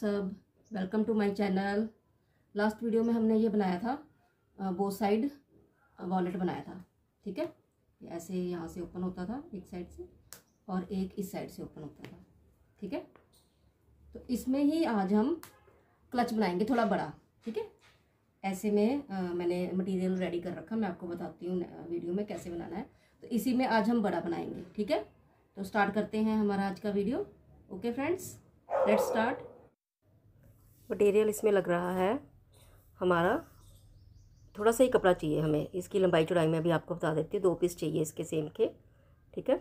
सब welcome to my channel last video में हमने ये बनाया था बो साइड वॉलेट बनाया था ठीक है ऐसे यहाँ से ओपन होता था एक साइड से और एक इस साइड से ओपन होता था ठीक है तो इसमें ही आज हम क्लच बनाएंगे थोड़ा बड़ा ठीक है ऐसे में आ, मैंने मटेरियल रेडी कर रखा मैं आपको बताती हूँ वीडियो में कैसे बनाना है तो इसी में आज हम बड़ा बनाएंगे ठीक है तो स्टार्ट करते हैं हमारा आज का video okay friends let's start material इसमें लग रहा है हमारा थोड़ा सा ही कपड़ा चाहिए हमें इसकी लंबाई चौड़ाई में भी आपको बता देती हूँ दो पीस चाहिए इसके सेम के ठीक है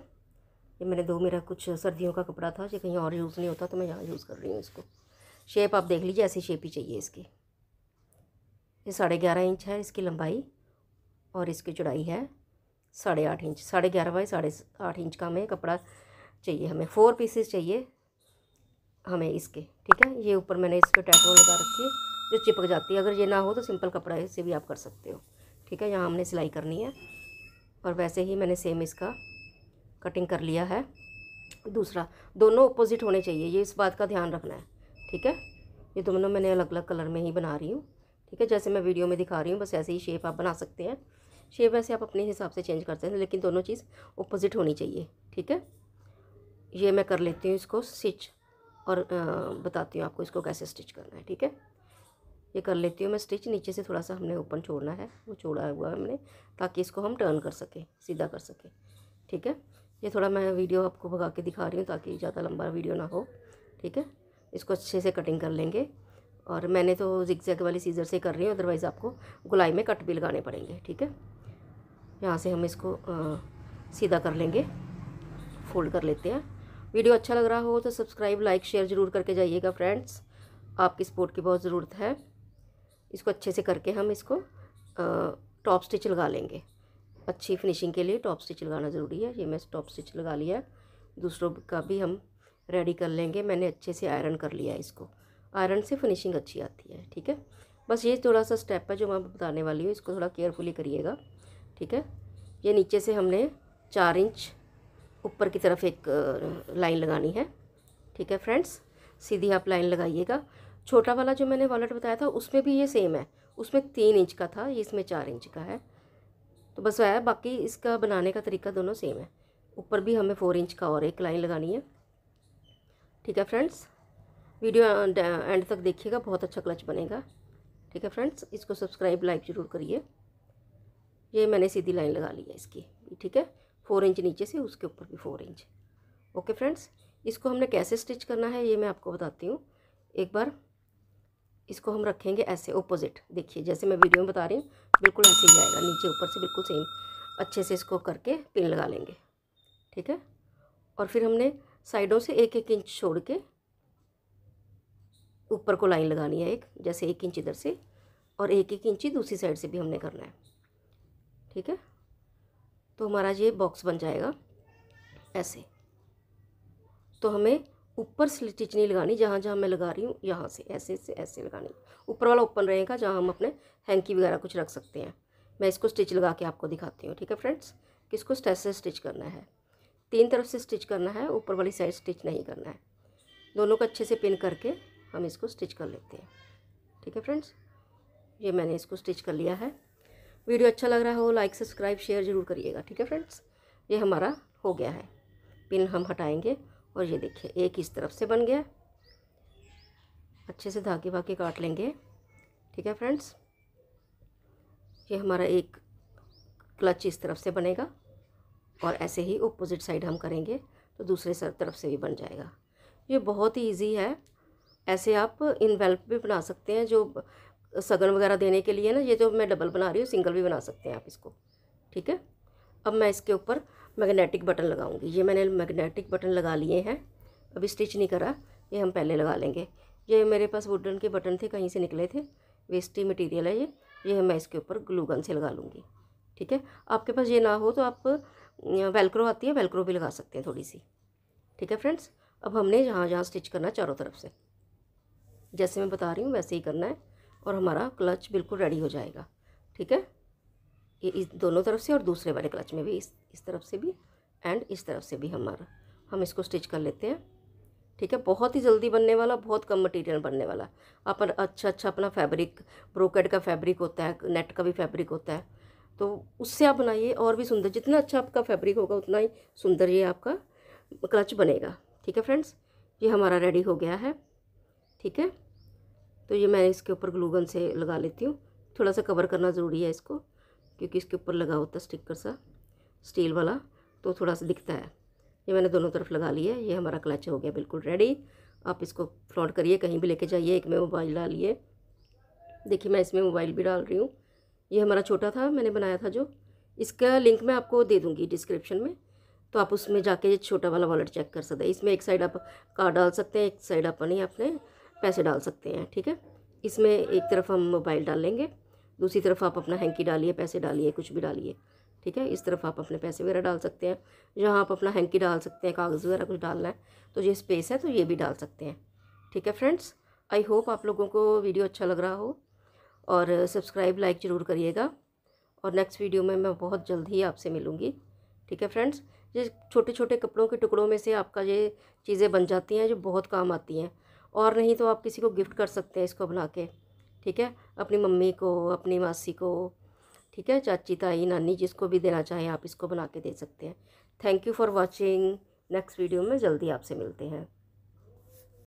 ये मैंने दो मेरा कुछ सर्दियों का कपड़ा था जो कहीं और यूज़ नहीं होता तो मैं यहाँ यूज़ कर रही हूँ इसको शेप आप देख लीजिए ऐसी शेप ही चाहिए इसकी ये साढ़े ग्यारह इंच है इसकी लंबाई और इसकी चौड़ाई है साढ़े आठ इंच साढ़े ग्यारह बाई साढ़े आठ इंच का हमें कपड़ा चाहिए हमें फ़ोर पीसेस चाहिए हमें इसके ठीक है ये ऊपर मैंने इस पर टैटो लगा रखी है जो चिपक जाती है अगर ये ना हो तो सिंपल कपड़ा इसे भी आप कर सकते हो ठीक है यहाँ हमने सिलाई करनी है और वैसे ही मैंने सेम इसका कटिंग कर लिया है दूसरा दोनों अपोजिट होने चाहिए ये इस बात का ध्यान रखना है ठीक है ये दोनों मैंने अलग अलग कलर में ही बना रही हूँ ठीक है जैसे मैं वीडियो में दिखा रही हूँ बस ऐसे ही शेप आप बना सकते हैं शेप वैसे आप अपने हिसाब से चेंज करते हैं लेकिन दोनों चीज़ अपोजिट होनी चाहिए ठीक है ये मैं कर लेती हूँ इसको स्टिच और बताती हूँ आपको इसको कैसे स्टिच करना है ठीक है ये कर लेती हूँ मैं स्टिच नीचे से थोड़ा सा हमने ओपन छोड़ना है वो छोड़ा हुआ है हमने ताकि इसको हम टर्न कर सकें सीधा कर सकें ठीक है ये थोड़ा मैं वीडियो आपको भगा के दिखा रही हूँ ताकि ज़्यादा लंबा वीडियो ना हो ठीक है इसको अच्छे से कटिंग कर लेंगे और मैंने तो जिक्जैक वाली सीज़र से कर रही हूँ अदरवाइज़ आपको गुलाई में कट भी लगाने पड़ेंगे ठीक है यहाँ से हम इसको आ, सीधा कर लेंगे फोल्ड कर लेते हैं वीडियो अच्छा लग रहा हो तो सब्सक्राइब लाइक शेयर ज़रूर करके जाइएगा फ्रेंड्स आपकी सपोर्ट की बहुत ज़रूरत है इसको अच्छे से करके हम इसको टॉप स्टिच लगा लेंगे अच्छी फिनिशिंग के लिए टॉप स्टिच लगाना ज़रूरी है ये मैं टॉप स्टिच लगा लिया दूसरों का भी हम रेडी कर लेंगे मैंने अच्छे से आयरन कर लिया इसको आयरन से फिनिशिंग अच्छी आती है ठीक है बस ये थोड़ा सा स्टेप है जो मैं बताने वाली हूँ इसको थोड़ा केयरफुली करिएगा ठीक है ये नीचे से हमने चार इंच ऊपर की तरफ एक लाइन लगानी है ठीक है फ्रेंड्स सीधी आप लाइन लगाइएगा छोटा वाला जो मैंने वॉलेट बताया था उसमें भी ये सेम है उसमें तीन इंच का था ये इसमें चार इंच का है तो बस वह बाकी इसका बनाने का तरीका दोनों सेम है ऊपर भी हमें फ़ोर इंच का और एक लाइन लगानी है ठीक है फ्रेंड्स वीडियो एंड तक देखिएगा बहुत अच्छा क्लच बनेगा ठीक है फ्रेंड्स इसको सब्सक्राइब लाइक ज़रूर करिए ये मैंने सीधी लाइन लगा ली है इसकी ठीक है फोर इंच नीचे से उसके ऊपर भी फोर इंच ओके फ्रेंड्स इसको हमने कैसे स्टिच करना है ये मैं आपको बताती हूँ एक बार इसको हम रखेंगे ऐसे ओपोजिट देखिए जैसे मैं वीडियो में बता रही हूँ बिल्कुल ऐसे ही आएगा नीचे ऊपर से बिल्कुल सेम अच्छे से इसको करके पिन लगा लेंगे ठीक है और फिर हमने साइडों से एक एक इंच छोड़ के ऊपर को लाइन लगानी है एक जैसे एक इंच इधर से और एक एक इंच दूसरी साइड से भी हमने करना है ठीक है तो हमारा ये बॉक्स बन जाएगा ऐसे तो हमें ऊपर स्टिच नहीं लगानी जहाँ जहाँ मैं लगा रही हूँ यहाँ से ऐसे से ऐसे लगानी ऊपर वाला ओपन रहेगा जहाँ हम अपने हैंकी वगैरह कुछ रख सकते हैं मैं इसको स्टिच लगा के आपको दिखाती हूँ ठीक है फ्रेंड्स कि इसको स्टेस से स्टिच करना है तीन तरफ से स्टिच करना है ऊपर वाली साइड स्टिच नहीं करना है दोनों को अच्छे से पिन करके हम इसको स्टिच कर लेते हैं ठीक है फ्रेंड्स ये मैंने इसको स्टिच कर लिया है वीडियो अच्छा लग रहा हो लाइक सब्सक्राइब शेयर ज़रूर करिएगा ठीक है फ्रेंड्स ये हमारा हो गया है पिन हम हटाएंगे और ये देखिए एक इस तरफ से बन गया अच्छे से धागे भागे काट लेंगे ठीक है फ्रेंड्स ये हमारा एक क्लच इस तरफ से बनेगा और ऐसे ही ओपोजिट साइड हम करेंगे तो दूसरे सर तरफ से भी बन जाएगा ये बहुत ही ईजी है ऐसे आप इन वेल्प भी बना सकते हैं जो सगन वगैरह देने के लिए ना ये जो मैं डबल बना रही हूँ सिंगल भी बना सकते हैं आप इसको ठीक है अब मैं इसके ऊपर मैग्नेटिक बटन लगाऊंगी ये मैंने मैग्नेटिक बटन लगा लिए हैं अभी स्टिच नहीं करा ये हम पहले लगा लेंगे ये मेरे पास वुडन के बटन थे कहीं से निकले थे वेस्टी मटीरियल है ये ये मैं इसके ऊपर ग्लूगन से लगा लूँगी ठीक है आपके पास ये ना हो तो आप वेलक्रो आती है वेलक्रो भी लगा सकते हैं थोड़ी सी ठीक है फ्रेंड्स अब हमने जहाँ जहाँ स्टिच करना है चारों तरफ से जैसे मैं बता रही हूँ वैसे ही करना है और हमारा क्लच बिल्कुल रेडी हो जाएगा ठीक है ये इस दोनों तरफ से और दूसरे वाले क्लच में भी इस इस तरफ से भी एंड इस तरफ से भी हमारा हम इसको स्टिच कर लेते हैं ठीक है बहुत ही जल्दी बनने वाला बहुत कम मटेरियल बनने वाला अपन अच्छा अच्छा अपना फैब्रिक ब्रोकेड का फैब्रिक होता है नेट का भी फैब्रिक होता है तो उससे आप बनाइए और भी सुंदर जितना अच्छा आपका फैब्रिक होगा उतना ही सुंदर ये आपका क्लच बनेगा ठीक है फ्रेंड्स ये हमारा रेडी हो गया है ठीक है तो ये मैं इसके ऊपर ग्लूगन से लगा लेती हूँ थोड़ा सा कवर करना ज़रूरी है इसको क्योंकि इसके ऊपर लगा होता है स्टिकर सा स्टील वाला तो थोड़ा सा दिखता है ये मैंने दोनों तरफ लगा लिया है ये हमारा क्लच हो गया बिल्कुल रेडी आप इसको फ्लॉट करिए कहीं भी लेके जाइए एक में मोबाइल डालिए देखिए मैं इसमें मोबाइल भी डाल रही हूँ ये हमारा छोटा था मैंने बनाया था जो इसका लिंक मैं आपको दे दूँगी डिस्क्रिप्शन में तो आप उसमें जाके ये छोटा वाला वॉलेट चेक कर सकते हैं इसमें एक साइड आप कार्ड डाल सकते हैं एक साइड आप नहीं अपने पैसे डाल सकते हैं ठीक है इसमें एक तरफ हम मोबाइल डाल लेंगे दूसरी तरफ आप अपना हैंकी डालिए पैसे डालिए कुछ भी डालिए ठीक है इस तरफ आप अपने पैसे वगैरह डाल सकते हैं जहाँ आप अपना हैंकी डाल सकते हैं कागज़ वगैरह कुछ डालना है तो ये स्पेस है तो ये भी डाल सकते हैं ठीक है फ्रेंड्स आई होप आप लोगों को वीडियो अच्छा लग रहा हो और सब्सक्राइब लाइक ज़रूर करिएगा और नेक्स्ट वीडियो में मैं बहुत जल्द ही आपसे मिलूँगी ठीक है फ्रेंड्स ये छोटे छोटे कपड़ों के टुकड़ों में से आपका ये चीज़ें बन जाती हैं जो बहुत काम आती हैं और नहीं तो आप किसी को गिफ्ट कर सकते हैं इसको बना के ठीक है अपनी मम्मी को अपनी मासी को ठीक है चाची ताई नानी जिसको भी देना चाहें आप इसको बना के दे सकते हैं thank you for watching next video में जल्दी आपसे मिलते हैं